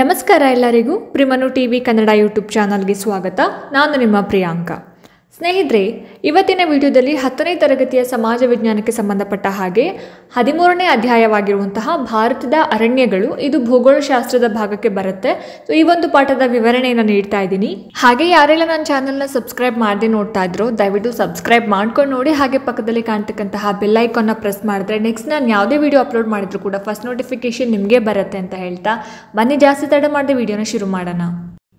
ನಮಸ್ಕಾರ ಎಲ್ಲರಿಗೂ ಪ್ರಿಮನು ಟಿ ವಿ ಕನ್ನಡ ಯೂಟ್ಯೂಬ್ ಚಾನಲ್ಗೆ ಸ್ವಾಗತ ನಾನು ನಿಮ್ಮ ಪ್ರಿಯಾಂಕಾ ಸ್ನೇಹಿತರೆ ಇವತ್ತಿನ ವಿಡಿಯೋದಲ್ಲಿ ಹತ್ತನೇ ತರಗತಿಯ ಸಮಾಜ ವಿಜ್ಞಾನಕ್ಕೆ ಸಂಬಂಧಪಟ್ಟ ಹಾಗೆ ಹದಿಮೂರನೇ ಅಧ್ಯಾಯವಾಗಿರುವಂತಹ ಭಾರತದ ಅರಣ್ಯಗಳು ಇದು ಭೂಗೋಳಶಾಸ್ತ್ರದ ಭಾಗಕ್ಕೆ ಬರುತ್ತೆ ಸೊ ಈ ಒಂದು ಪಾಠದ ವಿವರಣೆಯನ್ನು ನೀಡ್ತಾ ಇದ್ದೀನಿ ಹಾಗೆ ಯಾರೆಲ್ಲ ನನ್ನ ಚಾನಲ್ನ ಸಬ್ಸ್ಕ್ರೈಬ್ ಮಾಡದೆ ನೋಡ್ತಾ ಇದ್ರು ದಯವಿಟ್ಟು ಸಬ್ಸ್ಕ್ರೈಬ್ ಮಾಡ್ಕೊಂಡು ನೋಡಿ ಹಾಗೆ ಪಕ್ಕದಲ್ಲಿ ಕಾಣ್ತಕ್ಕಂತಹ ಬೆಲ್ಲೈಕನ್ನ ಪ್ರೆಸ್ ಮಾಡಿದ್ರೆ ನೆಕ್ಸ್ಟ್ ನಾನು ಯಾವುದೇ ವಿಡಿಯೋ ಅಪ್ಲೋಡ್ ಮಾಡಿದ್ರು ಕೂಡ ಫಸ್ಟ್ ನೋಟಿಫಿಕೇಶನ್ ನಿಮಗೆ ಬರುತ್ತೆ ಅಂತ ಹೇಳ್ತಾ ಬನ್ನಿ ಜಾಸ್ತಿ ತಡ ಮಾಡದೆ ವಿಡಿಯೋನ ಶುರು ಮಾಡೋಣ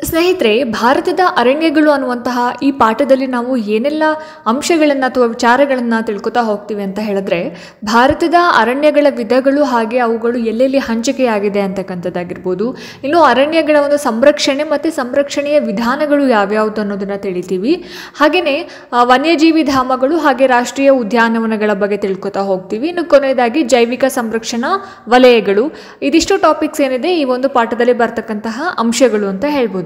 ಸ್ನೇಹಿತರೆ ಭಾರತದ ಅರಣ್ಯಗಳು ಅನ್ನುವಂತಹ ಈ ಪಾಠದಲ್ಲಿ ನಾವು ಏನೆಲ್ಲ ಅಂಶಗಳನ್ನು ಅಥವಾ ವಿಚಾರಗಳನ್ನು ತಿಳ್ಕೊತಾ ಹೋಗ್ತೀವಿ ಅಂತ ಹೇಳಿದ್ರೆ ಭಾರತದ ಅರಣ್ಯಗಳ ವಿಧಗಳು ಹಾಗೆ ಅವುಗಳು ಎಲ್ಲೆಲ್ಲಿ ಹಂಚಿಕೆಯಾಗಿದೆ ಅಂತಕ್ಕಂಥದ್ದಾಗಿರ್ಬೋದು ಇನ್ನು ಅರಣ್ಯಗಳ ಒಂದು ಸಂರಕ್ಷಣೆ ಮತ್ತು ಸಂರಕ್ಷಣೆಯ ವಿಧಾನಗಳು ಯಾವ್ಯಾವುದು ಅನ್ನೋದನ್ನು ತಿಳಿತೀವಿ ಹಾಗೆಯೇ ವನ್ಯಜೀವಿ ಧಾಮಗಳು ಹಾಗೆ ರಾಷ್ಟ್ರೀಯ ಉದ್ಯಾನವನಗಳ ಬಗ್ಗೆ ತಿಳ್ಕೊತಾ ಹೋಗ್ತೀವಿ ಇನ್ನು ಕೊನೆಯದಾಗಿ ಜೈವಿಕ ಸಂರಕ್ಷಣಾ ವಲಯಗಳು ಇದಿಷ್ಟು ಟಾಪಿಕ್ಸ್ ಏನಿದೆ ಈ ಒಂದು ಪಾಠದಲ್ಲಿ ಬರ್ತಕ್ಕಂತಹ ಅಂಶಗಳು ಅಂತ ಹೇಳ್ಬೋದು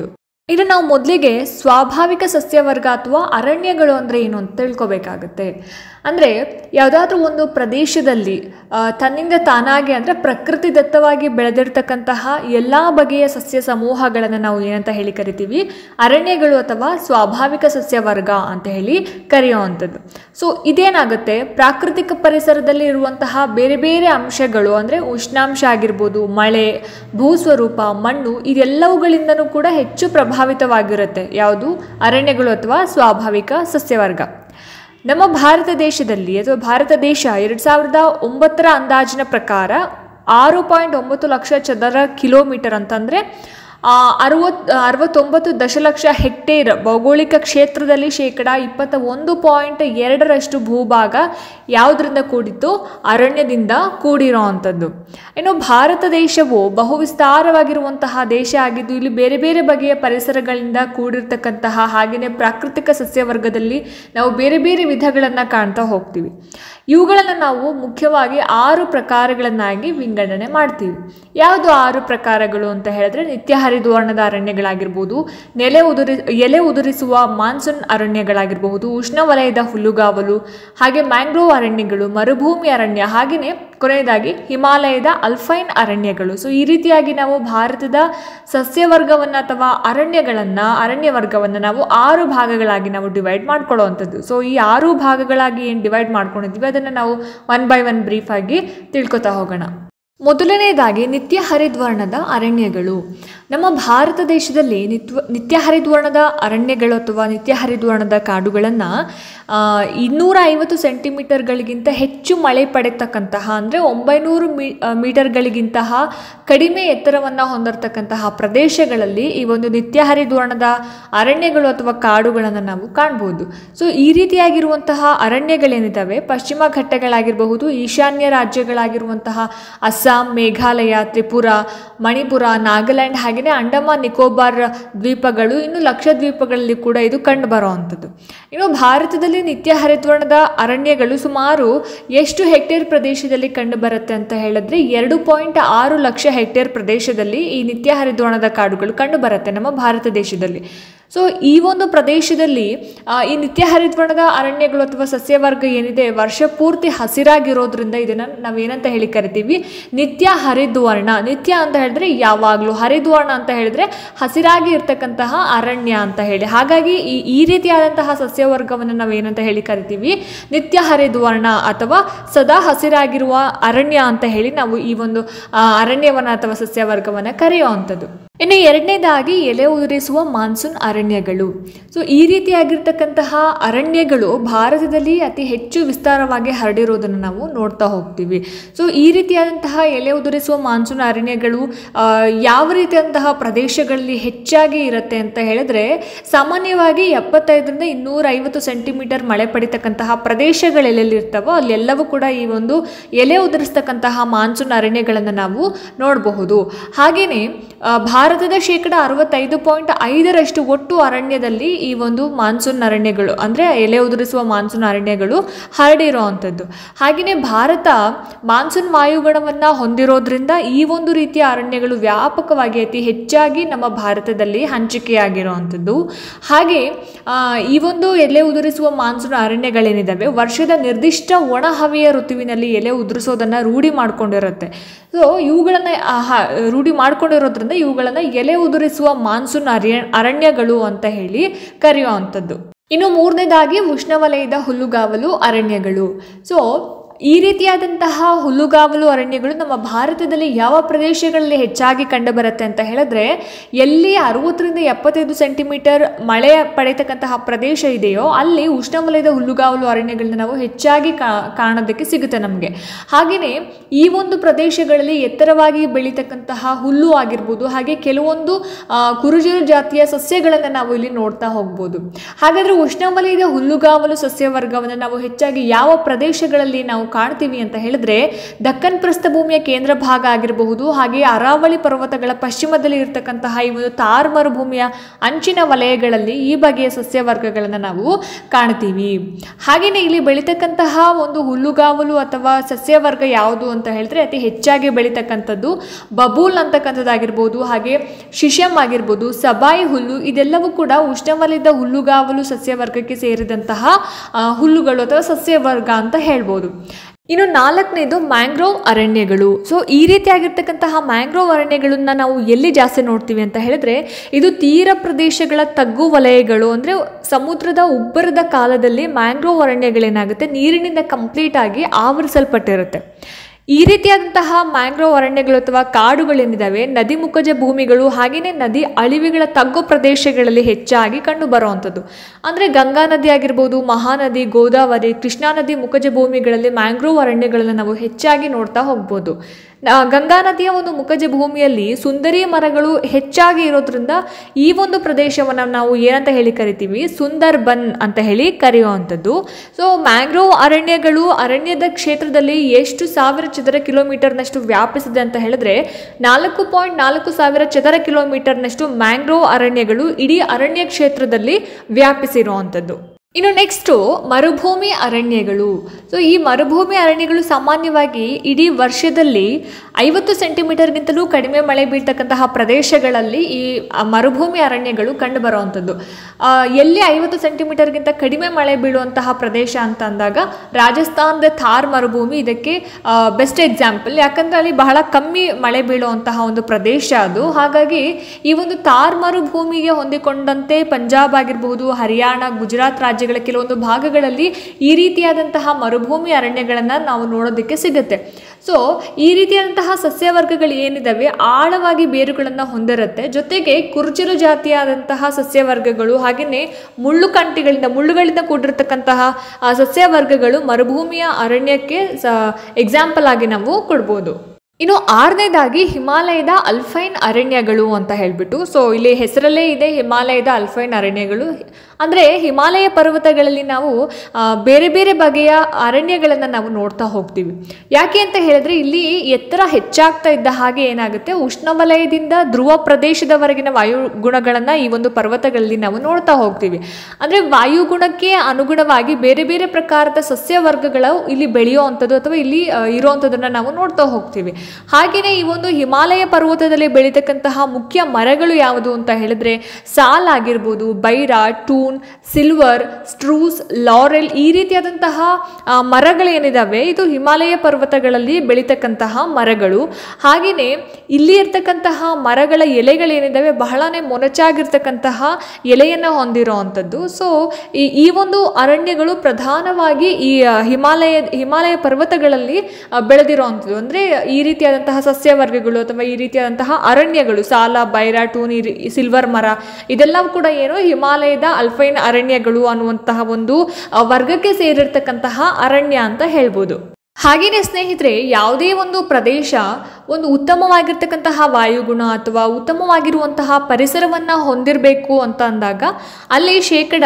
ಇದು ನಾವು ಮೊದಲಿಗೆ ಸ್ವಾಭಾವಿಕ ಸಸ್ಯವರ್ಗ ಅಥವಾ ಅರಣ್ಯಗಳು ಅಂದರೆ ಏನು ಅಂತ ತಿಳ್ಕೊಬೇಕಾಗುತ್ತೆ ಅಂದರೆ ಯಾವುದಾದ್ರೂ ಒಂದು ಪ್ರದೇಶದಲ್ಲಿ ತನ್ನಿಂದ ತಾನಾಗಿ ಅಂದರೆ ದತ್ತವಾಗಿ ಬೆಳೆದಿರ್ತಕ್ಕಂತಹ ಎಲ್ಲ ಬಗೆಯ ಸಸ್ಯ ಸಮೂಹಗಳನ್ನು ನಾವು ಏನಂತ ಹೇಳಿ ಕರಿತೀವಿ ಅರಣ್ಯಗಳು ಅಥವಾ ಸ್ವಾಭಾವಿಕ ಸಸ್ಯ ವರ್ಗ ಅಂತ ಹೇಳಿ ಕರೆಯುವಂಥದ್ದು ಸೊ ಇದೇನಾಗುತ್ತೆ ಪ್ರಾಕೃತಿಕ ಪರಿಸರದಲ್ಲಿ ಇರುವಂತಹ ಬೇರೆ ಬೇರೆ ಅಂಶಗಳು ಅಂದರೆ ಉಷ್ಣಾಂಶ ಆಗಿರ್ಬೋದು ಮಳೆ ಭೂಸ್ವರೂಪ ಮಣ್ಣು ಇದೆಲ್ಲವುಗಳಿಂದನೂ ಕೂಡ ಹೆಚ್ಚು ಪ್ರಭಾವಿತವಾಗಿರುತ್ತೆ ಯಾವುದು ಅರಣ್ಯಗಳು ಅಥವಾ ಸ್ವಾಭಾವಿಕ ಸಸ್ಯವರ್ಗ ನಮ್ಮ ಭಾರತ ದೇಶದಲ್ಲಿ ಅಥವಾ ಭಾರತ ದೇಶ ಎರಡು ಸಾವಿರದ ಒಂಬತ್ತರ ಅಂದಾಜಿನ ಪ್ರಕಾರ ಆರು ಪಾಯಿಂಟ್ ಒಂಬತ್ತು ಲಕ್ಷ ಚದರ ಕಿಲೋಮೀಟರ್ ಅಂತಂದರೆ ಅರವತ್ತು ಅರವತ್ತೊಂಬತ್ತು ದಶಲಕ್ಷ ಹೆಕ್ಟೇರ್ ಭೌಗೋಳಿಕ ಕ್ಷೇತ್ರದಲ್ಲಿ ಶೇಕಡ ಇಪ್ಪತ್ತ ಒಂದು ಪಾಯಿಂಟ್ ಎರಡರಷ್ಟು ಭೂಭಾಗ ಯಾವುದರಿಂದ ಕೂಡಿತ್ತು ಅರಣ್ಯದಿಂದ ಕೂಡಿರೋ ಅಂಥದ್ದು ಇನ್ನು ಭಾರತ ದೇಶವು ಬಹು ವಿಸ್ತಾರವಾಗಿರುವಂತಹ ದೇಶ ಆಗಿದ್ದು ಇಲ್ಲಿ ಬೇರೆ ಬೇರೆ ಬಗೆಯ ಪರಿಸರಗಳಿಂದ ಕೂಡಿರ್ತಕ್ಕಂತಹ ಹಾಗೆಯೇ ಪ್ರಾಕೃತಿಕ ಸಸ್ಯವರ್ಗದಲ್ಲಿ ನಾವು ಬೇರೆ ಬೇರೆ ವಿಧಗಳನ್ನು ಕಾಣ್ತಾ ಹೋಗ್ತೀವಿ ಇವುಗಳನ್ನು ನಾವು ಮುಖ್ಯವಾಗಿ ಆರು ಪ್ರಕಾರಗಳನ್ನಾಗಿ ವಿಂಗಡಣೆ ಮಾಡ್ತೀವಿ ಯಾವುದು ಆರು ಪ್ರಕಾರಗಳು ಅಂತ ಹೇಳಿದ್ರೆ ನಿತ್ಯ ಹರಿದುವರ್ಣದ ಅರಣ್ಯಗಳಾಗಿರ್ಬೋದು ನೆಲೆ ಉದುರಿ ಎಲೆ ಉದುರಿಸುವ ಮಾನ್ಸೂನ್ ಅರಣ್ಯಗಳಾಗಿರಬಹುದು ಉಷ್ಣವಲಯದ ಹುಲ್ಲುಗಾವಲು ಹಾಗೆ ಮ್ಯಾಂಗ್ರೋವ್ ಅರಣ್ಯಗಳು ಮರುಭೂಮಿ ಅರಣ್ಯ ಹಾಗೆಯೇ ಕೊನೆಯದಾಗಿ ಹಿಮಾಲಯದ ಅಲ್ಫೈನ್ ಅರಣ್ಯಗಳು ಸೊ ಈ ರೀತಿಯಾಗಿ ನಾವು ಭಾರತದ ಸಸ್ಯವರ್ಗವನ್ನು ಅಥವಾ ಅರಣ್ಯಗಳನ್ನು ಅರಣ್ಯ ವರ್ಗವನ್ನು ನಾವು ಆರು ಭಾಗಗಳಾಗಿ ನಾವು ಡಿವೈಡ್ ಮಾಡ್ಕೊಳ್ಳೋವಂಥದ್ದು ಸೊ ಈ ಆರು ಭಾಗಗಳಾಗಿ ಏನು ಡಿವೈಡ್ ಮಾಡ್ಕೊಂಡಿದ್ವಿ ಅದನ್ನು ನಾವು ಒನ್ ಬೈ ಒನ್ ಬ್ರೀಫಾಗಿ ತಿಳ್ಕೊತಾ ಹೋಗೋಣ ಮೊದಲನೆಯದಾಗಿ ನಿತ್ಯ ಹರಿದ್ವರ್ಣದ ಅರಣ್ಯಗಳು ನಮ್ಮ ಭಾರತ ದೇಶದಲ್ಲಿ ನಿತ್ವ ನಿತ್ಯ ಹರಿದ್ವರ್ಣದ ಅರಣ್ಯಗಳು ಅಥವಾ ನಿತ್ಯ ಹರಿದ್ವರ್ಣದ ಕಾಡುಗಳನ್ನು ಇನ್ನೂರ ಐವತ್ತು ಸೆಂಟಿಮೀಟರ್ಗಳಿಗಿಂತ ಹೆಚ್ಚು ಮಳೆ ಪಡೆತಕ್ಕಂತಹ ಅಂದರೆ ಒಂಬೈನೂರು ಮೀ ಮೀಟರ್ಗಳಿಗಿಂತಹ ಕಡಿಮೆ ಎತ್ತರವನ್ನು ಹೊಂದಿರತಕ್ಕಂತಹ ಪ್ರದೇಶಗಳಲ್ಲಿ ಈ ಒಂದು ನಿತ್ಯ ಹರಿದ್ವರ್ಣದ ಅರಣ್ಯಗಳು ಅಥವಾ ಕಾಡುಗಳನ್ನು ನಾವು ಕಾಣ್ಬೋದು ಸೊ ಈ ರೀತಿಯಾಗಿರುವಂತಹ ಅರಣ್ಯಗಳೇನಿದ್ದಾವೆ ಪಶ್ಚಿಮ ಘಟ್ಟಗಳಾಗಿರಬಹುದು ಈಶಾನ್ಯ ರಾಜ್ಯಗಳಾಗಿರುವಂತಹ ಅಸ್ಸಾಂ ಅಸ್ಸಾಂ ಮೇಘಾಲಯ ತ್ರಿಪುರ ಮಣಿಪುರ ನಾಗಾಲ್ಯಾಂಡ್ ಹಾಗೆಯೇ ಅಂಡಮಾನ್ ನಿಕೋಬಾರ್ ದ್ವೀಪಗಳು ಇನ್ನು ದ್ವೀಪಗಳಲ್ಲಿ ಕೂಡ ಇದು ಕಂಡು ಅಂಥದ್ದು ಇನ್ನು ಭಾರತದಲ್ಲಿ ನಿತ್ಯ ಹರಿದ್ವರ್ಣದ ಅರಣ್ಯಗಳು ಸುಮಾರು ಎಷ್ಟು ಹೆಕ್ಟೇರ್ ಪ್ರದೇಶದಲ್ಲಿ ಕಂಡುಬರುತ್ತೆ ಅಂತ ಹೇಳಿದ್ರೆ ಎರಡು ಪಾಯಿಂಟ್ ಆರು ಲಕ್ಷ ಹೆಕ್ಟೇರ್ ಪ್ರದೇಶದಲ್ಲಿ ಈ ನಿತ್ಯ ಹರಿದ್ವರ್ಣದ ಕಾಡುಗಳು ಕಂಡುಬರುತ್ತೆ ನಮ್ಮ ಭಾರತ ದೇಶದಲ್ಲಿ ಸೊ ಈ ಒಂದು ಪ್ರದೇಶದಲ್ಲಿ ಈ ನಿತ್ಯ ಹರಿದ್ವರ್ಣದ ಅರಣ್ಯಗಳು ಅಥವಾ ಸಸ್ಯವರ್ಗ ಏನಿದೆ ವರ್ಷ ಪೂರ್ತಿ ಹಸಿರಾಗಿರೋದ್ರಿಂದ ಇದನ್ನು ನಾವೇನಂತ ಹೇಳಿ ಕರಿತೀವಿ ನಿತ್ಯ ಹರಿದ್ವರ್ಣ ನಿತ್ಯ ಅಂತ ಹೇಳಿದ್ರೆ ಯಾವಾಗಲೂ ಹರಿದ್ವರ್ಣ ಅಂತ ಹೇಳಿದ್ರೆ ಹಸಿರಾಗಿ ಇರ್ತಕ್ಕಂತಹ ಅರಣ್ಯ ಅಂತ ಹೇಳಿ ಹಾಗಾಗಿ ಈ ಈ ರೀತಿಯಾದಂತಹ ಸಸ್ಯವರ್ಗವನ್ನು ನಾವೇನಂತ ಹೇಳಿ ಕರಿತೀವಿ ನಿತ್ಯ ಹರಿದ್ವರ್ಣ ಅಥವಾ ಸದಾ ಹಸಿರಾಗಿರುವ ಅರಣ್ಯ ಅಂತ ಹೇಳಿ ನಾವು ಈ ಒಂದು ಅರಣ್ಯವನ್ನು ಅಥವಾ ಸಸ್ಯವರ್ಗವನ್ನು ಕರೆಯುವಂಥದ್ದು ಇನ್ನು ಎರಡನೇದಾಗಿ ಎಲೆ ಉದುರಿಸುವ ಮಾನ್ಸೂನ್ ಅರಣ್ಯಗಳು ಸೊ ಈ ರೀತಿಯಾಗಿರ್ತಕ್ಕಂತಹ ಅರಣ್ಯಗಳು ಭಾರತದಲ್ಲಿ ಅತಿ ಹೆಚ್ಚು ವಿಸ್ತಾರವಾಗಿ ಹರಡಿರೋದನ್ನು ನಾವು ನೋಡ್ತಾ ಹೋಗ್ತೀವಿ ಸೊ ಈ ರೀತಿಯಾದಂತಹ ಎಲೆ ಉದುರಿಸುವ ಮಾನ್ಸೂನ್ ಅರಣ್ಯಗಳು ಯಾವ ರೀತಿಯಾದಂತಹ ಪ್ರದೇಶಗಳಲ್ಲಿ ಹೆಚ್ಚಾಗಿ ಇರುತ್ತೆ ಅಂತ ಹೇಳಿದ್ರೆ ಸಾಮಾನ್ಯವಾಗಿ ಎಪ್ಪತ್ತೈದರಿಂದ ಇನ್ನೂರೈವತ್ತು ಸೆಂಟಿಮೀಟರ್ ಮಳೆ ಪಡಿತಕ್ಕಂತಹ ಪ್ರದೇಶಗಳೆಲ್ಲೆಲ್ಲಿರ್ತಾವೋ ಅಲ್ಲೆಲ್ಲವೂ ಕೂಡ ಈ ಒಂದು ಎಲೆ ಉದುರಿಸ್ತಕ್ಕಂತಹ ಮಾನ್ಸೂನ್ ಅರಣ್ಯಗಳನ್ನು ನಾವು ನೋಡಬಹುದು ಹಾಗೆಯೇ ಭಾರತ ಭಾರತದ ಶೇಕಡ ಅರವತ್ತೈದು ಪಾಯಿಂಟ್ ಐದರಷ್ಟು ಒಟ್ಟು ಅರಣ್ಯದಲ್ಲಿ ಈ ಒಂದು ಮಾನ್ಸೂನ್ ಅರಣ್ಯಗಳು ಅಂದರೆ ಎಲೆ ಉದುರಿಸುವ ಮಾನ್ಸೂನ್ ಅರಣ್ಯಗಳು ಹರಡಿರುವಂಥದ್ದು ಹಾಗೆಯೇ ಭಾರತ ಮಾನ್ಸೂನ್ ವಾಯುಗುಣವನ್ನು ಹೊಂದಿರೋದ್ರಿಂದ ಈ ಒಂದು ರೀತಿಯ ಅರಣ್ಯಗಳು ವ್ಯಾಪಕವಾಗಿ ಅತಿ ಹೆಚ್ಚಾಗಿ ನಮ್ಮ ಭಾರತದಲ್ಲಿ ಹಂಚಿಕೆಯಾಗಿರುವಂಥದ್ದು ಹಾಗೆ ಈ ಒಂದು ಎಲೆ ಉದುರಿಸುವ ಮಾನ್ಸೂನ್ ಅರಣ್ಯಗಳೇನಿದ್ದಾವೆ ವರ್ಷದ ನಿರ್ದಿಷ್ಟ ಒಣ ಋತುವಿನಲ್ಲಿ ಎಲೆ ಉದುರಿಸೋದನ್ನು ರೂಢಿ ಮಾಡಿಕೊಂಡಿರುತ್ತೆ ಸೊ ಇವುಗಳನ್ನು ರೂಢಿ ಮಾಡಿಕೊಂಡಿರೋದ್ರಿಂದ ಇವುಗಳನ್ನು ಎಲೆ ಉದುರಿಸುವ ಮಾನ್ಸೂನ್ ಅರಣ್ಯಗಳು ಅಂತ ಹೇಳಿ ಕರೆಯುವಂಥದ್ದು ಇನ್ನು ಮೂರನೇದಾಗಿ ಉಷ್ಣವಲಯದ ಹುಲ್ಲುಗಾವಲು ಅರಣ್ಯಗಳು ಸೊ ಈ ರೀತಿಯಾದಂತಹ ಹುಲ್ಲುಗಾವಲು ಅರಣ್ಯಗಳು ನಮ್ಮ ಭಾರತದಲ್ಲಿ ಯಾವ ಪ್ರದೇಶಗಳಲ್ಲಿ ಹೆಚ್ಚಾಗಿ ಕಂಡುಬರುತ್ತೆ ಅಂತ ಹೇಳಿದ್ರೆ ಎಲ್ಲಿ ಅರವತ್ತರಿಂದ ಎಪ್ಪತ್ತೈದು ಸೆಂಟಿಮೀಟರ್ ಮಳೆ ಪಡೆಯತಕ್ಕಂತಹ ಪ್ರದೇಶ ಇದೆಯೋ ಅಲ್ಲಿ ಉಷ್ಣವಲಯದ ಹುಲ್ಲುಗಾವಲು ಅರಣ್ಯಗಳನ್ನ ನಾವು ಹೆಚ್ಚಾಗಿ ಕಾಣೋದಕ್ಕೆ ಸಿಗುತ್ತೆ ನಮಗೆ ಹಾಗೆಯೇ ಈ ಒಂದು ಪ್ರದೇಶಗಳಲ್ಲಿ ಎತ್ತರವಾಗಿ ಬೆಳೀತಕ್ಕಂತಹ ಹುಲ್ಲು ಆಗಿರ್ಬೋದು ಹಾಗೆ ಕೆಲವೊಂದು ಕುರುಜಿರು ಜಾತಿಯ ಸಸ್ಯಗಳನ್ನು ನಾವು ಇಲ್ಲಿ ನೋಡ್ತಾ ಹೋಗ್ಬೋದು ಹಾಗಾದರೆ ಉಷ್ಣವಲಯದ ಹುಲ್ಲುಗಾವಲು ಸಸ್ಯವರ್ಗವನ್ನು ನಾವು ಹೆಚ್ಚಾಗಿ ಯಾವ ಪ್ರದೇಶಗಳಲ್ಲಿ ನಾವು ಕಾಣ್ತೀವಿ ಅಂತ ಹೇಳಿದ್ರೆ ದಕ್ಕನ್ ಪ್ರಸ್ಥಭೂಮಿಯ ಕೇಂದ್ರ ಭಾಗ ಆಗಿರಬಹುದು ಹಾಗೆ ಅರಾವಳಿ ಪರ್ವತಗಳ ಪಶ್ಚಿಮದಲ್ಲಿ ಇರತಕ್ಕಂತಹ ಈ ಒಂದು ತಾರ್ ಮರುಭೂಮಿಯ ಅಂಚಿನ ವಲಯಗಳಲ್ಲಿ ಈ ಬಗೆಯ ಸಸ್ಯವರ್ಗಗಳನ್ನ ನಾವು ಕಾಣ್ತೀವಿ ಹಾಗೆಯೇ ಇಲ್ಲಿ ಬೆಳೀತಕ್ಕಂತಹ ಒಂದು ಹುಲ್ಲುಗಾವಲು ಅಥವಾ ಸಸ್ಯವರ್ಗ ಯಾವುದು ಅಂತ ಹೇಳಿದ್ರೆ ಅತಿ ಹೆಚ್ಚಾಗಿ ಬೆಳೀತಕ್ಕಂಥದ್ದು ಬಬೂಲ್ ಅಂತಕ್ಕಂಥದ್ದಾಗಿರ್ಬೋದು ಹಾಗೆ ಶಿಶಮ್ ಆಗಿರ್ಬೋದು ಸಬಾಯಿ ಹುಲ್ಲು ಇದೆಲ್ಲವೂ ಕೂಡ ಉಷ್ಣವಲಯದ ಹುಲ್ಲುಗಾವಲು ಸಸ್ಯವರ್ಗಕ್ಕೆ ಸೇರಿದಂತಹ ಹುಲ್ಲುಗಳು ಅಥವಾ ಸಸ್ಯವರ್ಗ ಅಂತ ಹೇಳ್ಬೋದು ಇನ್ನು ನಾಲ್ಕನೇದು ಮ್ಯಾಂಗ್ರೋವ್ ಅರಣ್ಯಗಳು ಸೊ ಈ ರೀತಿಯಾಗಿರ್ತಕ್ಕಂತಹ ಮ್ಯಾಂಗ್ರೋವ್ ಅರಣ್ಯಗಳನ್ನ ನಾವು ಎಲ್ಲಿ ಜಾಸ್ತಿ ನೋಡ್ತೀವಿ ಅಂತ ಹೇಳಿದ್ರೆ ಇದು ತೀರ ಪ್ರದೇಶಗಳ ತಗ್ಗು ವಲಯಗಳು ಅಂದರೆ ಸಮುದ್ರದ ಉಬ್ಬರದ ಕಾಲದಲ್ಲಿ ಮ್ಯಾಂಗ್ರೋವ್ ಅರಣ್ಯಗಳೇನಾಗುತ್ತೆ ನೀರಿನಿಂದ ಕಂಪ್ಲೀಟ್ ಆಗಿ ಆವರಿಸಲ್ಪಟ್ಟಿರುತ್ತೆ ಈ ರೀತಿಯಾದಂತಹ ಮ್ಯಾಂಗ್ರೋವ್ ಅರಣ್ಯಗಳು ಅಥವಾ ಕಾಡುಗಳೇನಿದ್ದಾವೆ ನದಿ ಮುಖಜ ಭೂಮಿಗಳು ಹಾಗೆಯೇ ನದಿ ಅಳಿವಿಗಳ ತಗ್ಗು ಪ್ರದೇಶಗಳಲ್ಲಿ ಹೆಚ್ಚಾಗಿ ಕಂಡು ಬರುವಂಥದ್ದು ಅಂದರೆ ಗಂಗಾ ನದಿ ಆಗಿರ್ಬೋದು ಮಹಾನದಿ ಗೋದಾವರಿ ಕೃಷ್ಣಾ ನದಿ ಮುಖಜ ಭೂಮಿಗಳಲ್ಲಿ ಮ್ಯಾಂಗ್ರೋವ್ ಅರಣ್ಯಗಳನ್ನು ನಾವು ಹೆಚ್ಚಾಗಿ ನೋಡ್ತಾ ಹೋಗ್ಬೋದು ಗಂಗಾ ನದಿಯ ಒಂದು ಮುಖಜ ಭೂಮಿಯಲ್ಲಿ ಸುಂದರಿ ಮರಗಳು ಹೆಚ್ಚಾಗಿ ಇರೋದ್ರಿಂದ ಈ ಒಂದು ಪ್ರದೇಶವನ್ನು ನಾವು ಏನಂತ ಹೇಳಿ ಕರಿತೀವಿ ಸುಂದರ್ ಬನ್ ಅಂತ ಹೇಳಿ ಕರೆಯುವಂಥದ್ದು ಸೊ ಮ್ಯಾಂಗ್ರೋವ್ ಅರಣ್ಯಗಳು ಅರಣ್ಯದ ಕ್ಷೇತ್ರದಲ್ಲಿ ಎಷ್ಟು ಸಾವಿರ ಚದರ ಕಿಲೋಮೀಟರ್ನಷ್ಟು ವ್ಯಾಪಿಸಿದೆ ಅಂತ ಹೇಳಿದ್ರೆ ನಾಲ್ಕು ಪಾಯಿಂಟ್ ನಾಲ್ಕು ಸಾವಿರ ಚದರ ಕಿಲೋಮೀಟರ್ನಷ್ಟು ಮ್ಯಾಂಗ್ರೋವ್ ಅರಣ್ಯಗಳು ಇಡೀ ಅರಣ್ಯ ಕ್ಷೇತ್ರದಲ್ಲಿ ವ್ಯಾಪಿಸಿರುವಂಥದ್ದು ಇನ್ನು ನೆಕ್ಸ್ಟು ಮರುಭೂಮಿ ಅರಣ್ಯಗಳು ಸೊ ಈ ಮರುಭೂಮಿ ಅರಣ್ಯಗಳು ಸಾಮಾನ್ಯವಾಗಿ ಇಡೀ ವರ್ಷದಲ್ಲಿ ಐವತ್ತು ಸೆಂಟಿಮೀಟರ್ಗಿಂತಲೂ ಕಡಿಮೆ ಮಳೆ ಬೀಳ್ತಕ್ಕಂತಹ ಪ್ರದೇಶಗಳಲ್ಲಿ ಈ ಮರುಭೂಮಿ ಅರಣ್ಯಗಳು ಕಂಡು ಬರುವಂಥದ್ದು ಎಲ್ಲಿ ಐವತ್ತು ಸೆಂಟಿಮೀಟರ್ಗಿಂತ ಕಡಿಮೆ ಮಳೆ ಬೀಳುವಂತಹ ಪ್ರದೇಶ ಅಂತ ಅಂದಾಗ ರಾಜಸ್ಥಾನದ ಥಾರ್ ಮರುಭೂಮಿ ಇದಕ್ಕೆ ಬೆಸ್ಟ್ ಎಕ್ಸಾಂಪಲ್ ಯಾಕಂದರೆ ಅಲ್ಲಿ ಬಹಳ ಕಮ್ಮಿ ಮಳೆ ಬೀಳುವಂತಹ ಒಂದು ಪ್ರದೇಶ ಅದು ಹಾಗಾಗಿ ಈ ಒಂದು ಥಾರ್ ಮರುಭೂಮಿಗೆ ಹೊಂದಿಕೊಂಡಂತೆ ಪಂಜಾಬ್ ಆಗಿರಬಹುದು ಹರಿಯಾಣ ಗುಜರಾತ್ ರಾಜ್ಯ ರಾಜ್ಯಗಳ ಕೆಲವೊಂದು ಭಾಗಗಳಲ್ಲಿ ಈ ರೀತಿಯಾದಂತಹ ಮರುಭೂಮಿ ಅರಣ್ಯಗಳನ್ನು ನಾವು ನೋಡೋದಕ್ಕೆ ಸಿಗುತ್ತೆ ಸೊ ಈ ರೀತಿಯಾದಂತಹ ಸಸ್ಯವರ್ಗಗಳು ಏನಿದಾವೆ ಆಳವಾಗಿ ಬೇರುಗಳನ್ನು ಹೊಂದಿರುತ್ತೆ ಜೊತೆಗೆ ಕುರ್ಚಿರು ಜಾತಿಯಾದಂತಹ ಸಸ್ಯವರ್ಗಗಳು ಹಾಗೆಯೇ ಮುಳ್ಳು ಕಂಟಿಗಳಿಂದ ಮುಳ್ಳುಗಳಿಂದ ಕೂಡಿರತಕ್ಕಂತಹ ಸಸ್ಯವರ್ಗಗಳು ಮರುಭೂಮಿಯ ಅರಣ್ಯಕ್ಕೆ ಎಕ್ಸಾಂಪಲ್ ಆಗಿ ನಾವು ಕೊಡ್ಬೋದು ಇನ್ನು ಆರನೇದಾಗಿ ಹಿಮಾಲಯದ ಅಲ್ಫೈನ್ ಅರಣ್ಯಗಳು ಅಂತ ಹೇಳಿಬಿಟ್ಟು ಸೊ ಇಲ್ಲಿ ಹೆಸರಲ್ಲೇ ಇದೆ ಹಿಮಾಲಯದ ಅಲ್ಫೈನ್ ಅರಣ್ಯಗಳು ಅಂದರೆ ಹಿಮಾಲಯ ಪರ್ವತಗಳಲ್ಲಿ ನಾವು ಬೇರೆ ಬೇರೆ ಬಗೆಯ ಅರಣ್ಯಗಳನ್ನು ನಾವು ನೋಡ್ತಾ ಹೋಗ್ತೀವಿ ಯಾಕೆ ಅಂತ ಹೇಳಿದ್ರೆ ಇಲ್ಲಿ ಎತ್ತರ ಹೆಚ್ಚಾಗ್ತಾ ಇದ್ದ ಹಾಗೆ ಏನಾಗುತ್ತೆ ಉಷ್ಣವಲಯದಿಂದ ಧ್ರುವ ಪ್ರದೇಶದವರೆಗಿನ ವಾಯುಗುಣಗಳನ್ನು ಈ ಒಂದು ಪರ್ವತಗಳಲ್ಲಿ ನಾವು ನೋಡ್ತಾ ಹೋಗ್ತೀವಿ ಅಂದರೆ ವಾಯುಗುಣಕ್ಕೆ ಅನುಗುಣವಾಗಿ ಬೇರೆ ಬೇರೆ ಪ್ರಕಾರದ ಸಸ್ಯವರ್ಗಗಳು ಇಲ್ಲಿ ಬೆಳೆಯುವಂಥದ್ದು ಅಥವಾ ಇಲ್ಲಿ ಇರೋ ನಾವು ನೋಡ್ತಾ ಹೋಗ್ತೀವಿ ಹಾಗೆಯೇ ಈ ಒಂದು ಹಿಮಾಲಯ ಪರ್ವತದಲ್ಲಿ ಬೆಳೀತಕ್ಕಂತಹ ಮುಖ್ಯ ಮರಗಳು ಯಾವುದು ಅಂತ ಹೇಳಿದ್ರೆ ಸಾಲ್ ಆಗಿರ್ಬೋದು ಬೈರಾ ಟೂನ್ ಸಿಲ್ವರ್ ಸ್ಟ್ರೂಸ್ ಲಾರೆಲ್ ಈ ರೀತಿಯಾದಂತಹ ಮರಗಳೇನಿದಾವೆ ಇದು ಹಿಮಾಲಯ ಪರ್ವತಗಳಲ್ಲಿ ಬೆಳೀತಕ್ಕಂತಹ ಮರಗಳು ಹಾಗೆಯೇ ಇಲ್ಲಿ ಇರ್ತಕ್ಕಂತಹ ಮರಗಳ ಎಲೆಗಳೇನಿದ್ದಾವೆ ಬಹಳನೇ ಮೊನಚಾಗಿರ್ತಕ್ಕಂತಹ ಎಲೆಯನ್ನು ಹೊಂದಿರೋ ಅಂಥದ್ದು ಸೊ ಈ ಒಂದು ಅರಣ್ಯಗಳು ಪ್ರಧಾನವಾಗಿ ಈ ಹಿಮಾಲಯ ಹಿಮಾಲಯ ಪರ್ವತಗಳಲ್ಲಿ ಬೆಳೆದಿರೋ ಅಂದ್ರೆ ಅಂದರೆ ಈ ರೀತಿ ರೀತಿಯಾದಂತಹ ಸಸ್ಯವರ್ಗಗಳು ಅಥವಾ ಈ ರೀತಿಯಾದಂತಹ ಅರಣ್ಯಗಳು ಸಾಲ ಬೈರ ಟೂನಿ ಸಿಲ್ವರ್ ಮರ ಇದೆಲ್ಲವೂ ಕೂಡ ಏನು ಹಿಮಾಲಯದ ಅಲ್ಫೈನ್ ಅರಣ್ಯಗಳು ಅನ್ನುವಂತಹ ಒಂದು ವರ್ಗಕ್ಕೆ ಸೇರಿರ್ತಕ್ಕಂತಹ ಅರಣ್ಯ ಅಂತ ಹೇಳ್ಬೋದು ಹಾಗೆಯೇ ಸ್ನೇಹಿತರೆ ಯಾವುದೇ ಒಂದು ಪ್ರದೇಶ ಒಂದು ಉತ್ತಮವಾಗಿರ್ತಕ್ಕಂತಹ ವಾಯುಗುಣ ಅಥವಾ ಉತ್ತಮವಾಗಿರುವಂತಹ ಪರಿಸರವನ್ನು ಹೊಂದಿರಬೇಕು ಅಂತ ಅಂದಾಗ ಅಲ್ಲಿ ಶೇಕಡ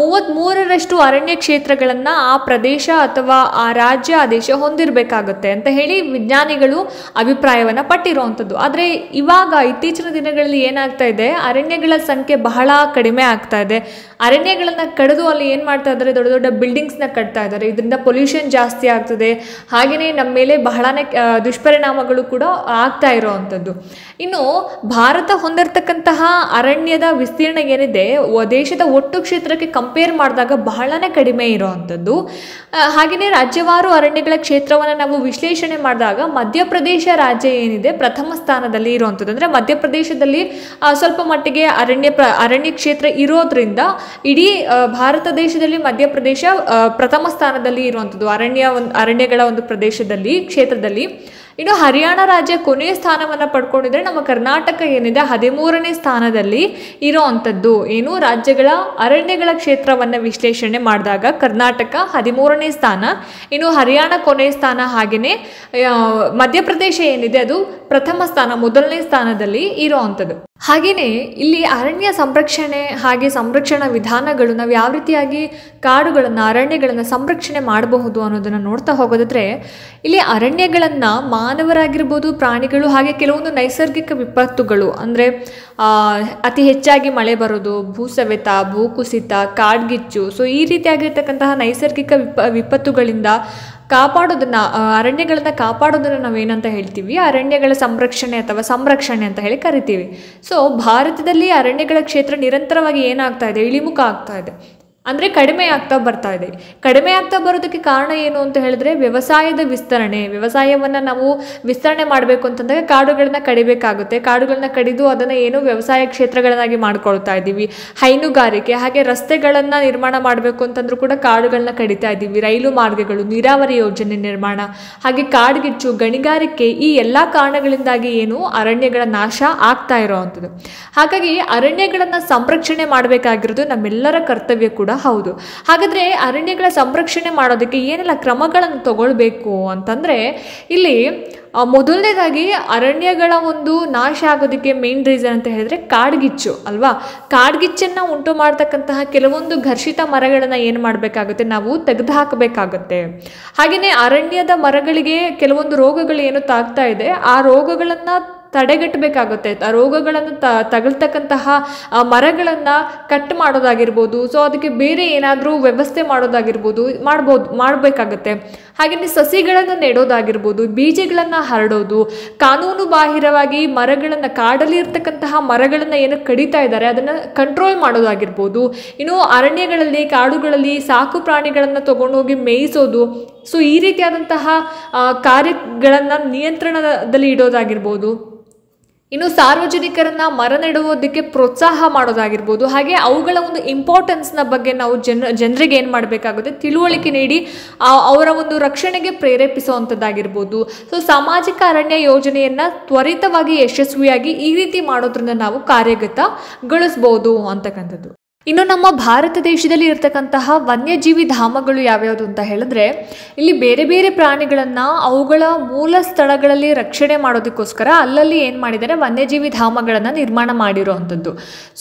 ಮೂವತ್ತ್ಮೂರರಷ್ಟು ಅರಣ್ಯ ಕ್ಷೇತ್ರಗಳನ್ನು ಆ ಪ್ರದೇಶ ಅಥವಾ ಆ ರಾಜ್ಯ ಆ ದೇಶ ಹೊಂದಿರಬೇಕಾಗುತ್ತೆ ಅಂತ ಹೇಳಿ ವಿಜ್ಞಾನಿಗಳು ಅಭಿಪ್ರಾಯವನ್ನು ಪಟ್ಟಿರುವಂಥದ್ದು ಆದರೆ ಇವಾಗ ಇತ್ತೀಚಿನ ದಿನಗಳಲ್ಲಿ ಏನಾಗ್ತಾ ಇದೆ ಅರಣ್ಯಗಳ ಸಂಖ್ಯೆ ಬಹಳ ಕಡಿಮೆ ಆಗ್ತಾ ಇದೆ ಅರಣ್ಯಗಳನ್ನು ಕಡಿದು ಅಲ್ಲಿ ಏನು ಮಾಡ್ತಾ ಇದ್ದಾರೆ ದೊಡ್ಡ ದೊಡ್ಡ ಬಿಲ್ಡಿಂಗ್ಸ್ನ ಕಟ್ತಾ ಇದ್ದಾರೆ ಇದರಿಂದ ಪೊಲ್ಯೂಷನ್ ಜಾಸ್ತಿ ಆಗ್ತದೆ ಹಾಗೆಯೇ ನಮ್ಮ ಮೇಲೆ ಬಹಳನೇ ದುಷ್ಪರಿಣಾಮಗಳು ಕೂಡ ಕೂಡ ಆಗ್ತಾ ಇರೋವಂಥದ್ದು ಇನ್ನು ಭಾರತ ಹೊಂದಿರತಕ್ಕಂತಹ ಅರಣ್ಯದ ವಿಸ್ತೀರ್ಣ ಏನಿದೆ ದೇಶದ ಒಟ್ಟು ಕ್ಷೇತ್ರಕ್ಕೆ ಕಂಪೇರ್ ಮಾಡಿದಾಗ ಬಹಳನೇ ಕಡಿಮೆ ಇರೋವಂಥದ್ದು ಹಾಗೆಯೇ ರಾಜ್ಯವಾರು ಅರಣ್ಯಗಳ ಕ್ಷೇತ್ರವನ್ನು ನಾವು ವಿಶ್ಲೇಷಣೆ ಮಾಡಿದಾಗ ಮಧ್ಯಪ್ರದೇಶ ರಾಜ್ಯ ಏನಿದೆ ಪ್ರಥಮ ಸ್ಥಾನದಲ್ಲಿ ಇರುವಂಥದ್ದು ಅಂದರೆ ಮಧ್ಯಪ್ರದೇಶದಲ್ಲಿ ಸ್ವಲ್ಪ ಮಟ್ಟಿಗೆ ಅರಣ್ಯ ಪ್ರ ಅರಣ್ಯ ಕ್ಷೇತ್ರ ಇರೋದ್ರಿಂದ ಇಡೀ ಭಾರತ ದೇಶದಲ್ಲಿ ಮಧ್ಯಪ್ರದೇಶ ಪ್ರಥಮ ಸ್ಥಾನದಲ್ಲಿ ಇರುವಂಥದ್ದು ಅರಣ್ಯ ಒಂದು ಅರಣ್ಯಗಳ ಒಂದು ಪ್ರದೇಶದಲ್ಲಿ ಕ್ಷೇತ್ರದಲ್ಲಿ ಇನ್ನು ಹರಿಯಾಣ ರಾಜ್ಯ ಕೊನೆಯ ಸ್ಥಾನವನ್ನು ಪಡ್ಕೊಂಡಿದ್ರೆ ನಮ್ಮ ಕರ್ನಾಟಕ ಏನಿದೆ ಹದಿಮೂರನೇ ಸ್ಥಾನದಲ್ಲಿ ಇರೋ ಅಂಥದ್ದು ಏನು ರಾಜ್ಯಗಳ ಅರಣ್ಯಗಳ ಕ್ಷೇತ್ರವನ್ನು ವಿಶ್ಲೇಷಣೆ ಮಾಡಿದಾಗ ಕರ್ನಾಟಕ ಹದಿಮೂರನೇ ಸ್ಥಾನ ಇನ್ನು ಹರಿಯಾಣ ಕೊನೆಯ ಸ್ಥಾನ ಹಾಗೆಯೇ ಮಧ್ಯಪ್ರದೇಶ ಏನಿದೆ ಅದು ಪ್ರಥಮ ಸ್ಥಾನ ಮೊದಲನೇ ಸ್ಥಾನದಲ್ಲಿ ಇರೋ ಹಾಗೆಯೇ ಇಲ್ಲಿ ಅರಣ್ಯ ಸಂರಕ್ಷಣೆ ಹಾಗೆ ಸಂರಕ್ಷಣಾ ವಿಧಾನಗಳು ನಾವು ಯಾವ ರೀತಿಯಾಗಿ ಕಾಡುಗಳನ್ನು ಅರಣ್ಯಗಳನ್ನು ಸಂರಕ್ಷಣೆ ಮಾಡಬಹುದು ಅನ್ನೋದನ್ನು ನೋಡ್ತಾ ಹೋಗೋದಾದ್ರೆ ಇಲ್ಲಿ ಅರಣ್ಯಗಳನ್ನು ಮಾನವರಾಗಿರ್ಬೋದು ಪ್ರಾಣಿಗಳು ಹಾಗೆ ಕೆಲವೊಂದು ನೈಸರ್ಗಿಕ ವಿಪತ್ತುಗಳು ಅಂದರೆ ಅತಿ ಹೆಚ್ಚಾಗಿ ಮಳೆ ಬರೋದು ಭೂಸವೆತ ಭೂಕುಸಿತ ಕಾಡ್ಗಿಚ್ಚು ಸೊ ಈ ರೀತಿಯಾಗಿರ್ತಕ್ಕಂತಹ ನೈಸರ್ಗಿಕ ವಿಪ ವಿಪತ್ತುಗಳಿಂದ ಕಾಪಾಡೋದನ್ನ ಅರಣ್ಯಗಳನ್ನ ಕಾಪಾಡೋದನ್ನು ನಾವೇನಂತ ಹೇಳ್ತೀವಿ ಅರಣ್ಯಗಳ ಸಂರಕ್ಷಣೆ ಅಥವಾ ಸಂರಕ್ಷಣೆ ಅಂತ ಹೇಳಿ ಕರಿತೀವಿ ಸೊ ಭಾರತದಲ್ಲಿ ಅರಣ್ಯಗಳ ಕ್ಷೇತ್ರ ನಿರಂತರವಾಗಿ ಏನಾಗ್ತಾ ಇದೆ ಇಳಿಮುಖ ಆಗ್ತಾ ಇದೆ ಅಂದರೆ ಕಡಿಮೆ ಆಗ್ತಾ ಬರ್ತಾ ಇದೆ ಕಡಿಮೆ ಆಗ್ತಾ ಬರೋದಕ್ಕೆ ಕಾರಣ ಏನು ಅಂತ ಹೇಳಿದ್ರೆ ವ್ಯವಸಾಯದ ವಿಸ್ತರಣೆ ವ್ಯವಸಾಯವನ್ನು ನಾವು ವಿಸ್ತರಣೆ ಮಾಡಬೇಕು ಅಂತಂದಾಗ ಕಾಡುಗಳನ್ನ ಕಡಿಬೇಕಾಗುತ್ತೆ ಕಾಡುಗಳನ್ನ ಕಡಿದು ಅದನ್ನು ಏನು ವ್ಯವಸಾಯ ಕ್ಷೇತ್ರಗಳನ್ನಾಗಿ ಮಾಡ್ಕೊಳ್ತಾ ಇದ್ದೀವಿ ಹೈನುಗಾರಿಕೆ ಹಾಗೆ ರಸ್ತೆಗಳನ್ನು ನಿರ್ಮಾಣ ಮಾಡಬೇಕು ಅಂತಂದ್ರೂ ಕೂಡ ಕಾಡುಗಳನ್ನ ಕಡಿತಾ ಇದ್ದೀವಿ ರೈಲು ಮಾರ್ಗಗಳು ನೀರಾವರಿ ಯೋಜನೆ ನಿರ್ಮಾಣ ಹಾಗೆ ಕಾಡುಗಿಚ್ಚು ಗಣಿಗಾರಿಕೆ ಈ ಎಲ್ಲ ಕಾರಣಗಳಿಂದಾಗಿ ಏನು ಅರಣ್ಯಗಳ ನಾಶ ಆಗ್ತಾ ಇರೋ ಹಾಗಾಗಿ ಅರಣ್ಯಗಳನ್ನು ಸಂರಕ್ಷಣೆ ಮಾಡಬೇಕಾಗಿರೋದು ನಮ್ಮೆಲ್ಲರ ಕರ್ತವ್ಯ ಕೂಡ ಹೌದು ಹಾಗಾದರೆ ಅರಣ್ಯಗಳ ಸಂರಕ್ಷಣೆ ಮಾಡೋದಕ್ಕೆ ಏನೆಲ್ಲ ಕ್ರಮಗಳನ್ನು ತಗೊಳ್ಬೇಕು ಅಂತಂದರೆ ಇಲ್ಲಿ ಮೊದಲನೇದಾಗಿ ಅರಣ್ಯಗಳ ಒಂದು ನಾಶ ಆಗೋದಕ್ಕೆ ಮೇನ್ ರೀಸನ್ ಅಂತ ಹೇಳಿದ್ರೆ ಕಾಡ್ಗಿಚ್ಚು ಅಲ್ವಾ ಕಾಡ್ಗಿಚ್ಚನ್ನು ಉಂಟು ಮಾಡ್ತಕ್ಕಂತಹ ಕೆಲವೊಂದು ಘರ್ಷಿತ ಮರಗಳನ್ನು ಏನು ಮಾಡಬೇಕಾಗುತ್ತೆ ನಾವು ತೆಗೆದು ಹಾಕಬೇಕಾಗುತ್ತೆ ಹಾಗೆಯೇ ಅರಣ್ಯದ ಮರಗಳಿಗೆ ಕೆಲವೊಂದು ರೋಗಗಳು ಏನು ತಾಗ್ತಾ ಇದೆ ಆ ರೋಗಗಳನ್ನು ತಡೆಗಟ್ಟಬೇಕಾಗುತ್ತೆ ರೋಗಗಳನ್ನು ತಗಲ್ತಕ್ಕಂತಹ ಮರಗಳನ್ನು ಕಟ್ ಮಾಡೋದಾಗಿರ್ಬೋದು ಸೊ ಅದಕ್ಕೆ ಬೇರೆ ಏನಾದರೂ ವ್ಯವಸ್ಥೆ ಮಾಡೋದಾಗಿರ್ಬೋದು ಮಾಡ್ಬೋದು ಮಾಡಬೇಕಾಗತ್ತೆ ಹಾಗೆಯೇ ಸಸಿಗಳನ್ನು ನೆಡೋದಾಗಿರ್ಬೋದು ಬೀಜಗಳನ್ನು ಹರಡೋದು ಕಾನೂನು ಬಾಹಿರವಾಗಿ ಮರಗಳನ್ನು ಕಾಡಲ್ಲಿ ಇರ್ತಕ್ಕಂತಹ ಮರಗಳನ್ನು ಏನು ಕಡಿತಾ ಇದ್ದಾರೆ ಅದನ್ನು ಕಂಟ್ರೋಲ್ ಮಾಡೋದಾಗಿರ್ಬೋದು ಇನ್ನು ಅರಣ್ಯಗಳಲ್ಲಿ ಕಾಡುಗಳಲ್ಲಿ ಸಾಕು ಪ್ರಾಣಿಗಳನ್ನು ತಗೊಂಡೋಗಿ ಮೇಯಿಸೋದು ಸೊ ಈ ರೀತಿಯಾದಂತಹ ಕಾರ್ಯಗಳನ್ನು ನಿಯಂತ್ರಣದಲ್ಲಿ ಇಡೋದಾಗಿರ್ಬೋದು ಇನ್ನು ಸಾರ್ವಜನಿಕರನ್ನ ಮರ ನೆಡುವುದಕ್ಕೆ ಪ್ರೋತ್ಸಾಹ ಮಾಡೋದಾಗಿರ್ಬೋದು ಹಾಗೆ ಅವುಗಳ ಒಂದು ಇಂಪಾರ್ಟೆನ್ಸ್ನ ಬಗ್ಗೆ ನಾವು ಜನ ಜನರಿಗೆ ಏನು ಮಾಡಬೇಕಾಗುತ್ತೆ ತಿಳುವಳಿಕೆ ನೀಡಿ ಅವರ ಒಂದು ರಕ್ಷಣೆಗೆ ಪ್ರೇರೇಪಿಸುವಂಥದ್ದಾಗಿರ್ಬೋದು ಸೊ ಸಾಮಾಜಿಕ ಅರಣ್ಯ ಯೋಜನೆಯನ್ನು ತ್ವರಿತವಾಗಿ ಯಶಸ್ವಿಯಾಗಿ ಈ ರೀತಿ ಮಾಡೋದ್ರಿಂದ ನಾವು ಕಾರ್ಯಗತಗೊಳಿಸ್ಬೋದು ಅಂತಕ್ಕಂಥದ್ದು ಇನ್ನು ನಮ್ಮ ಭಾರತ ದೇಶದಲ್ಲಿ ಇರತಕ್ಕಂತಹ ವನ್ಯಜೀವಿ ಧಾಮಗಳು ಯಾವ್ಯಾವುದು ಅಂತ ಹೇಳಿದ್ರೆ ಇಲ್ಲಿ ಬೇರೆ ಬೇರೆ ಪ್ರಾಣಿಗಳನ್ನು ಅವುಗಳ ಮೂಲ ಸ್ಥಳಗಳಲ್ಲಿ ರಕ್ಷಣೆ ಮಾಡೋದಕ್ಕೋಸ್ಕರ ಅಲ್ಲಲ್ಲಿ ಏನು ಮಾಡಿದ್ದಾರೆ ವನ್ಯಜೀವಿ ಧಾಮಗಳನ್ನು ನಿರ್ಮಾಣ ಮಾಡಿರುವಂಥದ್ದು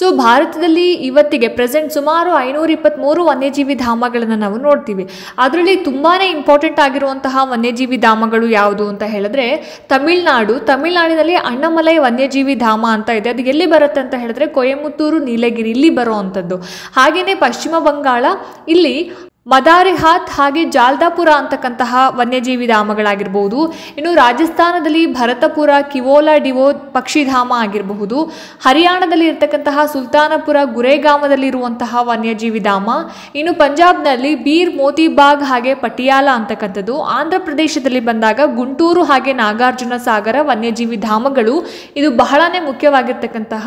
ಸೊ ಭಾರತದಲ್ಲಿ ಇವತ್ತಿಗೆ ಪ್ರೆಸೆಂಟ್ ಸುಮಾರು ಐನೂರ ಇಪ್ಪತ್ತ್ಮೂರು ವನ್ಯಜೀವಿ ಧಾಮಗಳನ್ನು ನಾವು ನೋಡ್ತೀವಿ ಅದರಲ್ಲಿ ತುಂಬಾ ಇಂಪಾರ್ಟೆಂಟ್ ಆಗಿರುವಂತಹ ವನ್ಯಜೀವಿ ಧಾಮಗಳು ಯಾವುದು ಅಂತ ಹೇಳಿದ್ರೆ ತಮಿಳ್ನಾಡು ತಮಿಳ್ನಾಡಿನಲ್ಲಿ ಅಣ್ಣಮಲೈ ವನ್ಯಜೀವಿ ಧಾಮ ಅಂತ ಇದೆ ಅದು ಎಲ್ಲಿ ಬರುತ್ತೆ ಅಂತ ಹೇಳಿದ್ರೆ ಕೊಯಮುತ್ತೂರು ನೀಲಗಿರಿ ಇಲ್ಲಿ ಬರುವಂಥದ್ದು ಹಾಗೆಯೇ ಪಶ್ಚಿಮ ಬಂಗಾಳ ಇಲ್ಲಿ ಮದಾರಿಹಾತ್ ಹಾಗೆ ಜಾಲ್ದಾಪುರ ಅಂತಕ್ಕಂತಹ ವನ್ಯಜೀವಿ ಧಾಮಗಳಾಗಿರಬಹುದು ಇನ್ನು ರಾಜಸ್ಥಾನದಲ್ಲಿ ಭರತಪುರ ಕಿವೋಲಾ ಡಿವೋ ಪಕ್ಷಿಧಾಮ ಆಗಿರಬಹುದು ಹರಿಯಾಣದಲ್ಲಿ ಇರತಕ್ಕಂತಹ ಸುಲ್ತಾನಪುರ ಗುರೇಗಾಮದಲ್ಲಿ ಇರುವಂತಹ ವನ್ಯಜೀವಿ ಧಾಮ ಇನ್ನು ಪಂಜಾಬ್ನಲ್ಲಿ ಬೀರ್ ಮೋತಿಬಾಗ್ ಹಾಗೆ ಪಟಿಯಾಲ ಅಂತಕ್ಕಂಥದ್ದು ಆಂಧ್ರ ಪ್ರದೇಶದಲ್ಲಿ ಬಂದಾಗ ಗುಂಟೂರು ಹಾಗೆ ನಾಗಾರ್ಜುನ ಸಾಗರ ವನ್ಯಜೀವಿ ಧಾಮಗಳು ಇದು ಬಹಳನೇ ಮುಖ್ಯವಾಗಿರ್ತಕ್ಕಂತಹ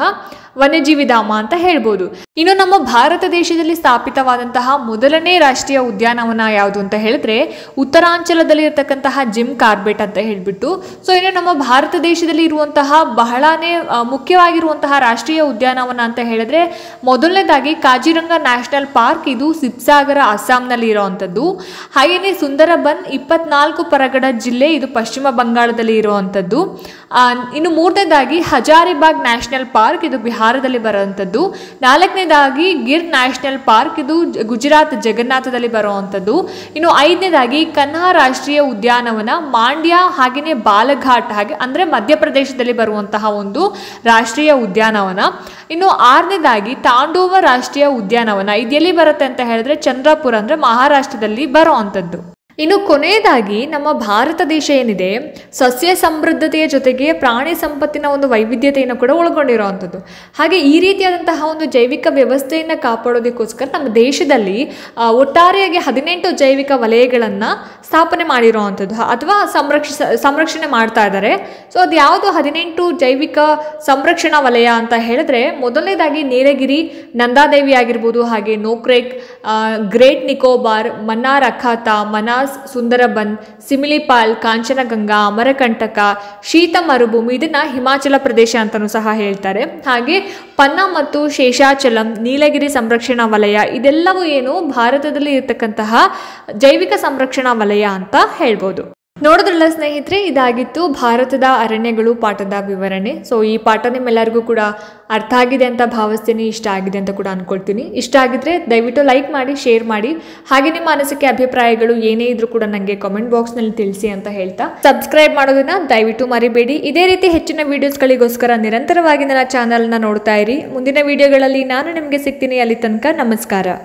ವನ್ಯಜೀವಿ ಧಾಮ ಅಂತ ಹೇಳ್ಬೋದು ಇನ್ನು ನಮ್ಮ ಭಾರತ ದೇಶದಲ್ಲಿ ಸ್ಥಾಪಿತವಾದಂತಹ ಮೊದಲನೇ ರಾಷ್ಟ್ರ ರಾಷ್ಟ್ರೀಯ ಉದ್ಯಾನವನ ಯಾವುದು ಅಂತ ಹೇಳಿದ್ರೆ ಉತ್ತರಾಂಚಲದಲ್ಲಿ ಇರತಕ್ಕಂತಹ ಜಿಮ್ ಕಾರ್ಬೆಟ್ ಅಂತ ಹೇಳಿಬಿಟ್ಟು ಸೊ ಇನ್ನು ನಮ್ಮ ಭಾರತ ದೇಶದಲ್ಲಿ ಇರುವಂತಹ ಬಹಳನೇ ಮುಖ್ಯವಾಗಿರುವಂತಹ ರಾಷ್ಟ್ರೀಯ ಉದ್ಯಾನವನ ಅಂತ ಹೇಳಿದ್ರೆ ಮೊದಲನೇದಾಗಿ ಕಾಜಿರಂಗ ನ್ಯಾಷನಲ್ ಪಾರ್ಕ್ ಇದು ಸಿಬ್ಸಾಗರ ಅಸ್ಸಾಂನಲ್ಲಿ ಇರುವಂತದ್ದು ಹಾಗೆಯೇ ಸುಂದರಬನ್ ಇಪ್ಪತ್ನಾಲ್ಕು ಪರಗಡ ಜಿಲ್ಲೆ ಇದು ಪಶ್ಚಿಮ ಬಂಗಾಳದಲ್ಲಿ ಇರುವಂತದ್ದು ಇನ್ನು ಮೂರನೇದಾಗಿ ಹಜಾರಿಬಾಗ್ ನ್ಯಾಷನಲ್ ಪಾರ್ಕ್ ಇದು ಬಿಹಾರದಲ್ಲಿ ಬರುವಂಥದ್ದು ನಾಲ್ಕನೇದಾಗಿ ಗಿರ್ ನ್ಯಾಷನಲ್ ಪಾರ್ಕ್ ಇದು ಗುಜರಾತ್ ಜಗನ್ನಾಥದ ಸ್ಥಾನದಲ್ಲಿ ಬರುವಂಥದ್ದು ಇನ್ನು ಐದನೇದಾಗಿ ಕನ್ಹಾ ರಾಷ್ಟ್ರೀಯ ಉದ್ಯಾನವನ ಮಾಂಡ್ಯ ಹಾಗೆಯೇ ಬಾಲಘಾಟ್ ಹಾಗೆ ಅಂದರೆ ಮಧ್ಯಪ್ರದೇಶದಲ್ಲಿ ಬರುವಂತಹ ಒಂದು ರಾಷ್ಟ್ರೀಯ ಉದ್ಯಾನವನ ಇನ್ನು ಆರನೇದಾಗಿ ತಾಂಡೋವ ರಾಷ್ಟ್ರೀಯ ಉದ್ಯಾನವನ ಇದು ಎಲ್ಲಿ ಬರುತ್ತೆ ಅಂತ ಹೇಳಿದ್ರೆ ಚಂದ್ರಪುರ ಅಂದರೆ ಮಹಾರಾಷ್ಟ್ರದಲ್ಲಿ ಬರುವಂಥದ್ದು ಇನ್ನು ಕೊನೆಯದಾಗಿ ನಮ್ಮ ಭಾರತ ದೇಶ ಏನಿದೆ ಸಸ್ಯ ಸಮೃದ್ಧತೆಯ ಜೊತೆಗೆ ಪ್ರಾಣಿ ಸಂಪತ್ತಿನ ಒಂದು ವೈವಿಧ್ಯತೆಯನ್ನು ಕೂಡ ಒಳಗೊಂಡಿರುವಂಥದ್ದು ಹಾಗೆ ಈ ರೀತಿಯಾದಂತಹ ಒಂದು ಜೈವಿಕ ವ್ಯವಸ್ಥೆಯನ್ನು ಕಾಪಾಡೋದಕ್ಕೋಸ್ಕರ ನಮ್ಮ ದೇಶದಲ್ಲಿ ಒಟ್ಟಾರೆಯಾಗಿ ಹದಿನೆಂಟು ಜೈವಿಕ ವಲಯಗಳನ್ನು ಸ್ಥಾಪನೆ ಮಾಡಿರುವಂಥದ್ದು ಅಥವಾ ಸಂರಕ್ಷಿಸ ಸಂರಕ್ಷಣೆ ಮಾಡ್ತಾ ಇದ್ದಾರೆ ಸೊ ಅದು ಯಾವುದು ಹದಿನೆಂಟು ಜೈವಿಕ ಸಂರಕ್ಷಣಾ ವಲಯ ಅಂತ ಹೇಳಿದ್ರೆ ಮೊದಲನೇದಾಗಿ ನೀಲಗಿರಿ ನಂದಾದೇವಿ ಆಗಿರ್ಬೋದು ಹಾಗೆ ನೋಕ್ರೆಕ್ ಗ್ರೇಟ್ ನಿಕೋಬಾರ್ ಮನಾರ್ ಅಖಾತ ಮನಾ ಸುಂದರಬನ್ ಸಿಮಿಲಿಪಾಲ್ ಕಾಂಚನಗಂಗಾ ಅಮರಕಂಟಕ ಶೀತ ಮರುಭೂಮಿ ಇದನ್ನು ಹಿಮಾಚಲ ಪ್ರದೇಶ ಅಂತಲೂ ಸಹ ಹೇಳ್ತಾರೆ ಹಾಗೆ ಪನ್ನ ಮತ್ತು ಶೇಷಾಚಲಂ ನೀಲಗಿರಿ ಸಂರಕ್ಷಣಾ ವಲಯ ಇದೆಲ್ಲವೂ ಏನು ಭಾರತದಲ್ಲಿ ಇರತಕ್ಕಂತಹ ಜೈವಿಕ ಸಂರಕ್ಷಣಾ ವಲಯ ಅಂತ ಹೇಳ್ಬೋದು ನೋಡಿದ್ರಲ್ಲ ಸ್ನೇಹಿತರೆ ಇದಾಗಿತ್ತು ಭಾರತದ ಅರಣ್ಯಗಳು ಪಾಠದ ವಿವರಣೆ ಸೊ ಈ ಪಾಠ ನಿಮ್ಮೆಲ್ಲರಿಗೂ ಕೂಡ ಅರ್ಥ ಆಗಿದೆ ಅಂತ ಭಾವಿಸ್ತೀನಿ ಇಷ್ಟ ಆಗಿದೆ ಅಂತ ಕೂಡ ಅಂದ್ಕೊಳ್ತೀನಿ ಇಷ್ಟ ಆಗಿದ್ರೆ ದಯವಿಟ್ಟು ಲೈಕ್ ಮಾಡಿ ಶೇರ್ ಮಾಡಿ ಹಾಗೆ ನಿಮ್ಮ ಅನಿಸಿಕೆ ಅಭಿಪ್ರಾಯಗಳು ಏನೇ ಇದ್ರೂ ಕೂಡ ನನಗೆ ಕಾಮೆಂಟ್ ಬಾಕ್ಸ್ನಲ್ಲಿ ತಿಳಿಸಿ ಅಂತ ಹೇಳ್ತಾ ಸಬ್ಸ್ಕ್ರೈಬ್ ಮಾಡೋದನ್ನ ದಯವಿಟ್ಟು ಮರಿಬೇಡಿ ಇದೇ ರೀತಿ ಹೆಚ್ಚಿನ ವಿಡಿಯೋಸ್ಗಳಿಗೋಸ್ಕರ ನಿರಂತರವಾಗಿ ನನ್ನ ಚಾನಲ್ನ ನೋಡ್ತಾ ಇರಿ ಮುಂದಿನ ವಿಡಿಯೋಗಳಲ್ಲಿ ನಾನು ನಿಮಗೆ ಸಿಗ್ತೀನಿ ಅಲ್ಲಿ ತನಕ ನಮಸ್ಕಾರ